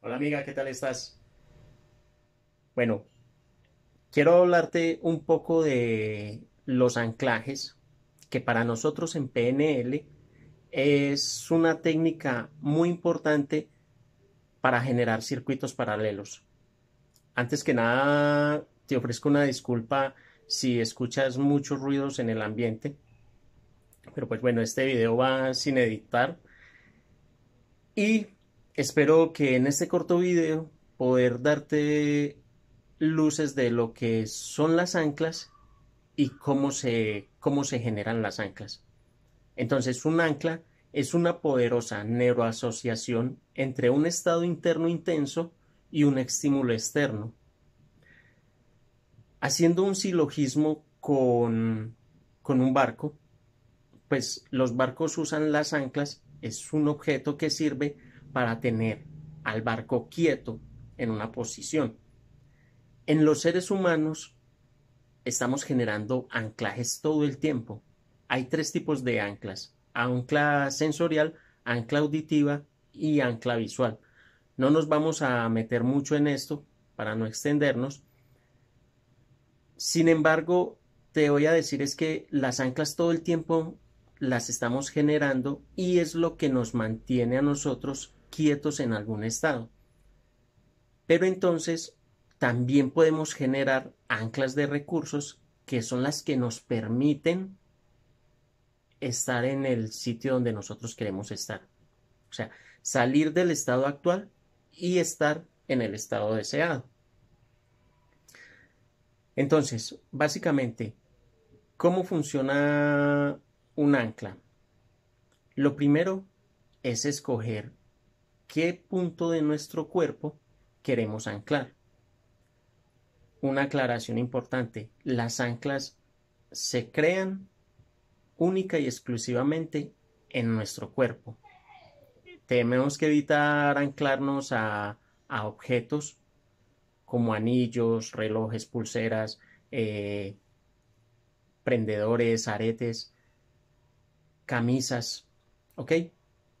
Hola amiga, ¿qué tal estás? Bueno, quiero hablarte un poco de los anclajes, que para nosotros en PNL es una técnica muy importante para generar circuitos paralelos. Antes que nada, te ofrezco una disculpa si escuchas muchos ruidos en el ambiente, pero pues bueno, este video va sin editar y Espero que en este corto video poder darte luces de lo que son las anclas y cómo se, cómo se generan las anclas. Entonces, un ancla es una poderosa neuroasociación entre un estado interno intenso y un estímulo externo. Haciendo un silogismo con, con un barco, pues los barcos usan las anclas, es un objeto que sirve para tener al barco quieto en una posición. En los seres humanos estamos generando anclajes todo el tiempo. Hay tres tipos de anclas, ancla sensorial, ancla auditiva y ancla visual. No nos vamos a meter mucho en esto para no extendernos. Sin embargo, te voy a decir es que las anclas todo el tiempo las estamos generando y es lo que nos mantiene a nosotros quietos en algún estado. Pero entonces también podemos generar anclas de recursos que son las que nos permiten estar en el sitio donde nosotros queremos estar. O sea, salir del estado actual y estar en el estado deseado. Entonces, básicamente, ¿cómo funciona un ancla? Lo primero es escoger qué punto de nuestro cuerpo queremos anclar. Una aclaración importante, las anclas se crean única y exclusivamente en nuestro cuerpo. Tenemos que evitar anclarnos a, objetos como anillos, relojes, pulseras, eh, prendedores, aretes, camisas, ¿ok?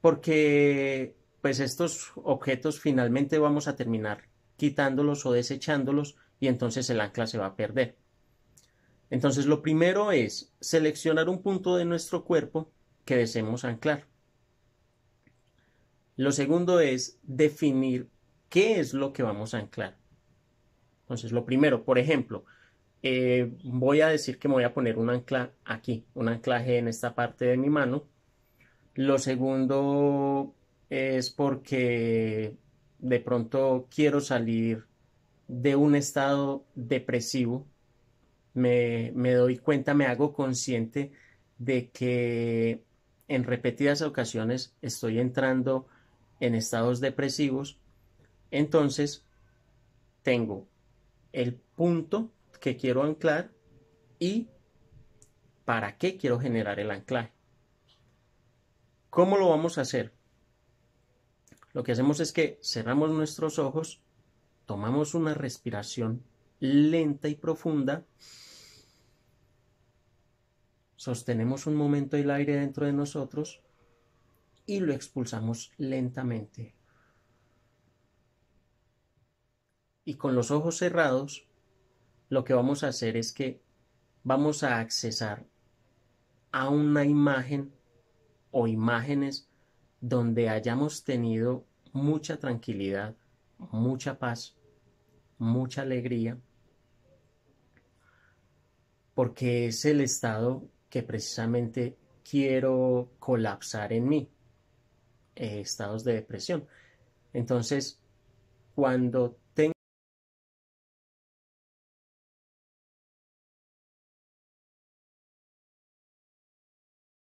Porque pues estos objetos finalmente vamos a terminar quitándolos o desechándolos y entonces el ancla se va a perder. Entonces lo primero es seleccionar un punto de nuestro cuerpo que deseemos anclar. Lo segundo es definir qué es lo que vamos a anclar. Entonces lo primero, por ejemplo, eh, voy a decir que me voy a poner un ancla aquí, un anclaje en esta parte de mi mano. Lo segundo es porque de pronto quiero salir de un estado depresivo, me, doy cuenta, me hago consciente de que en repetidas ocasiones estoy entrando en estados depresivos, entonces tengo el punto que quiero anclar y para qué quiero generar el anclaje. ¿Cómo lo vamos a hacer? lo que hacemos es que cerramos nuestros ojos, tomamos una respiración lenta y profunda, sostenemos un momento el aire dentro de nosotros y lo expulsamos lentamente. Y con los ojos cerrados, lo que vamos a hacer es que vamos a accesar a una imagen o imágenes donde hayamos tenido mucha tranquilidad, mucha paz, mucha alegría, porque es el estado que precisamente quiero colapsar en mí, eh, estados de depresión. Entonces, cuando